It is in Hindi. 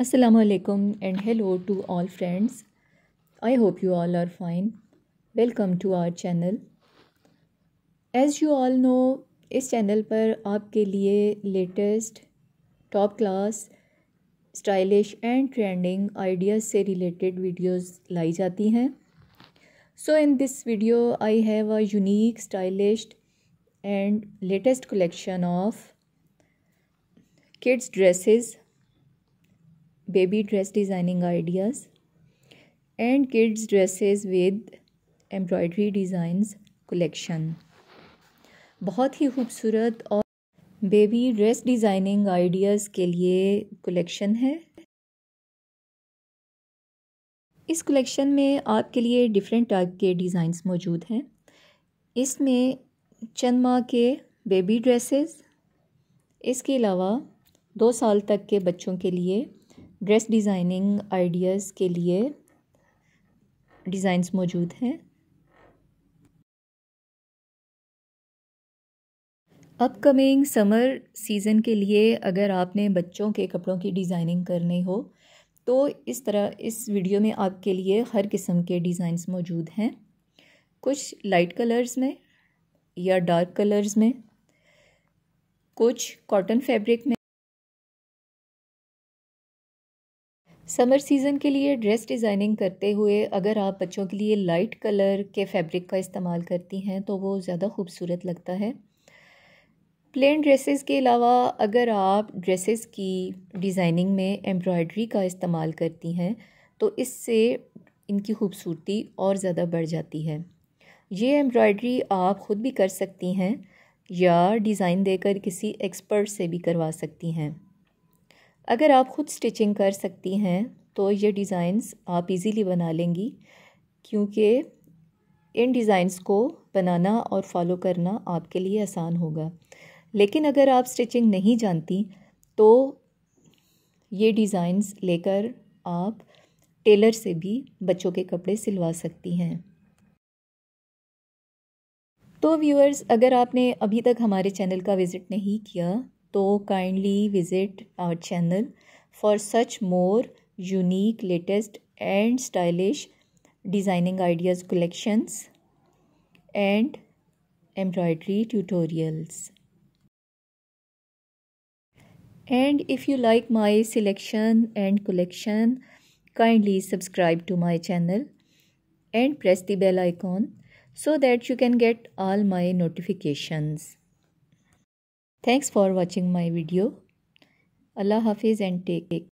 Aslam and hello to all friends I hope you all are fine welcome to our channel as you all know इस चैनल पर आपके लिए latest top class stylish and trending ideas से रिलेटेड वीडियोस लाई जाती हैं so in this video I have a unique stylish and latest collection of kids dresses baby dress designing ideas and kids dresses with embroidery designs collection बहुत ही खूबसूरत और बेबी ड्रेस डिज़ाइनिंग आइडियाज़ के लिए कलेक्शन है इस कलेक्शन में आपके लिए डिफरेंट टाइप के डिज़ाइंस मौजूद हैं इसमें चंद माह के बेबी ड्रेसेस इसके अलावा दो साल तक के बच्चों के लिए ड्रेस डिज़ाइनिंग आइडियाज़ के लिए डिज़ाइंस मौजूद हैं अपकमिंग समर सीज़न के लिए अगर आपने बच्चों के कपड़ों की डिज़ाइनिंग करनी हो तो इस तरह इस वीडियो में आपके लिए हर किस्म के डिज़ाइंस मौजूद हैं कुछ लाइट कलर्स में या डार्क कलर्स में कुछ कॉटन फैब्रिक में समर सीज़न के लिए ड्रेस डिज़ाइनिंग करते हुए अगर आप बच्चों के लिए लाइट कलर के फैब्रिक का इस्तेमाल करती हैं तो वो ज़्यादा खूबसूरत लगता है प्लेन ड्रेसेस के अलावा अगर आप ड्रेसेस की डिज़ाइनिंग में एम्ब्रॉयडरी का इस्तेमाल करती हैं तो इससे इनकी खूबसूरती और ज़्यादा बढ़ जाती है ये एम्ब्रॉयडरी आप ख़ुद भी कर सकती हैं या डिज़ाइन देकर किसी एक्सपर्ट से भी करवा सकती हैं अगर आप ख़ुद स्टिचिंग कर सकती हैं तो ये डिज़ाइंस आप इजीली बना लेंगी क्योंकि इन डिज़ाइंस को बनाना और फॉलो करना आपके लिए आसान होगा लेकिन अगर आप स्टिचिंग नहीं जानती तो ये डिज़ाइंस लेकर आप टेलर से भी बच्चों के कपड़े सिलवा सकती हैं तो व्यूअर्स अगर आपने अभी तक हमारे चैनल का विज़िट नहीं किया So kindly visit our channel for such more unique, latest and stylish designing ideas collections and embroidery tutorials. And if you like my selection and collection, kindly subscribe to my channel and press the bell icon so that you can get all my notifications. Thanks for watching my video. Allah Hafiz and take